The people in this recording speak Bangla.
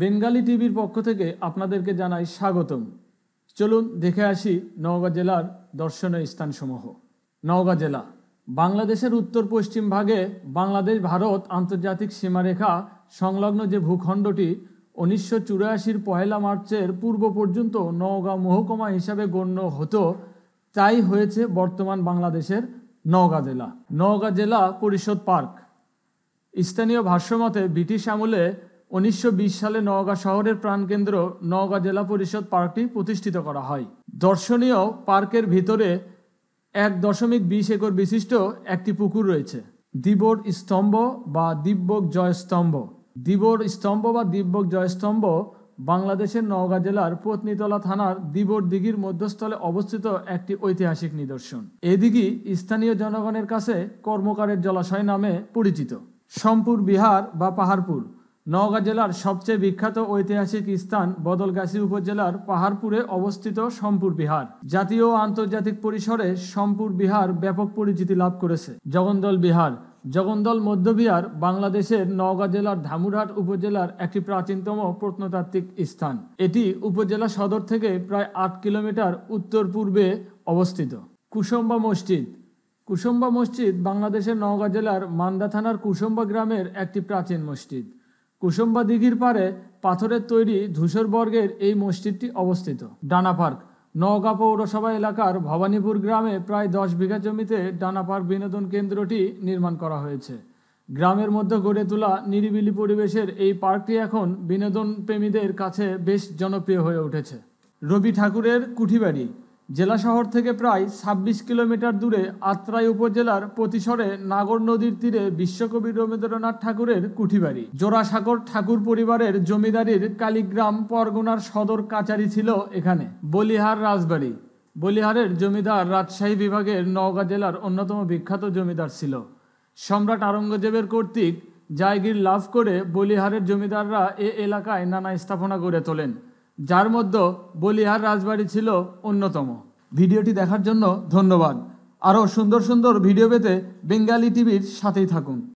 বেঙ্গালি টিভির পক্ষ থেকে আপনাদেরকে জানাই স্বাগতম চলুন দেখে আসি নওগাঁ জেলার দর্শনীয় স্থানসমূহ নওগাঁ জেলা বাংলাদেশের উত্তর পশ্চিম ভাগে বাংলাদেশ ভারত আন্তর্জাতিক সীমারেখা সংলগ্ন যে ভূখণ্ডটি উনিশশো চুরাশির পহেলা মার্চের পূর্ব পর্যন্ত নওগাঁ মহকুমা হিসাবে গণ্য হতো তাই হয়েছে বর্তমান বাংলাদেশের নওগাঁ জেলা নওগাঁ জেলা পরিষদ পার্ক স্থানীয় ভাষ্যমতে ব্রিটিশ আমলে উনিশশো সালে নওগাঁ শহরের প্রাণকেন্দ্র নওগাঁ জেলা পরিষদ পার্কটি প্রতিষ্ঠিত করা হয় দর্শনীয় পার্কের ভিতরে এক দশমিক বিশ একর বিশিষ্ট একটি পুকুর রয়েছে দিবর স্তম্ভ বা দিব্যক জয়স্তম্ভ দিবর স্তম্ভ বা দিব্যক জয়স্তম্ভ বাংলাদেশের নওগাঁ জেলার পত্নীতলা থানার দিবর দিঘির মধ্যস্থলে অবস্থিত একটি ঐতিহাসিক নিদর্শন এই দিঘি স্থানীয় জনগণের কাছে কর্মকারের জলাশয় নামে পরিচিত সম্পুর বিহার বা পাহাড়পুর নওগাঁ জেলার সবচেয়ে বিখ্যাত ঐতিহাসিক স্থান বদলগাছি উপজেলার পাহাড়পুরে অবস্থিত সম্পুর বিহার জাতীয় আন্তর্জাতিক পরিসরে সম্পুর বিহার ব্যাপক পরিচিতি লাভ করেছে জগন্দল বিহার জগন্দল মধ্যবিহার বাংলাদেশের নওগাঁ জেলার ধামুরহাট উপজেলার একটি প্রাচীনতম প্রত্নতাত্ত্বিক স্থান এটি উপজেলা সদর থেকে প্রায় আট কিলোমিটার উত্তর পূর্বে অবস্থিত কুসুম্বা মসজিদ কুসুম্বা মসজিদ বাংলাদেশের নওগাঁ জেলার মান্দা থানার কুসুম্বা গ্রামের একটি প্রাচীন মসজিদ কুসুম্বা দিঘির পাড়ে পাথরের তৈরি ধূসর বর্গের এই মসজিদটি অবস্থিত ডানা পার্ক নওগাঁ পৌরসভা এলাকার ভবানীপুর গ্রামে প্রায় দশ বিঘা জমিতে ডানা পার্ক বিনোদন কেন্দ্রটি নির্মাণ করা হয়েছে গ্রামের মধ্যে গড়ে তোলা নিরিবিলি পরিবেশের এই পার্কটি এখন বিনোদন প্রেমীদের কাছে বেশ জনপ্রিয় হয়ে উঠেছে রবি ঠাকুরের কুঠিবাড়ি জেলা শহর থেকে প্রায় ২৬ কিলোমিটার দূরে আত্রাই উপজেলার প্রতিসরে নাগর নদীর তীরে বিশ্বকবি রবীন্দ্রনাথ ঠাকুরের কুঠিবাড়ি জোড়াসাগর ঠাকুর পরিবারের জমিদারির কালীগ্রাম পরগনার সদর কাচারি ছিল এখানে বলিহার রাজবাড়ি বলিহারের জমিদার রাজশাহী বিভাগের নওগাঁ জেলার অন্যতম বিখ্যাত জমিদার ছিল সম্রাট আরঙ্গজেবের কর্তৃক জায়গির লাভ করে বলিহারের জমিদাররা এ এলাকায় নানা স্থাপনা গড়ে তোলেন যার মধ্যে বলিহার রাজবাড়ি ছিল অন্যতম ভিডিওটি দেখার জন্য ধন্যবাদ আরও সুন্দর সুন্দর ভিডিও পেতে বেঙ্গালি টিভির সাথেই থাকুন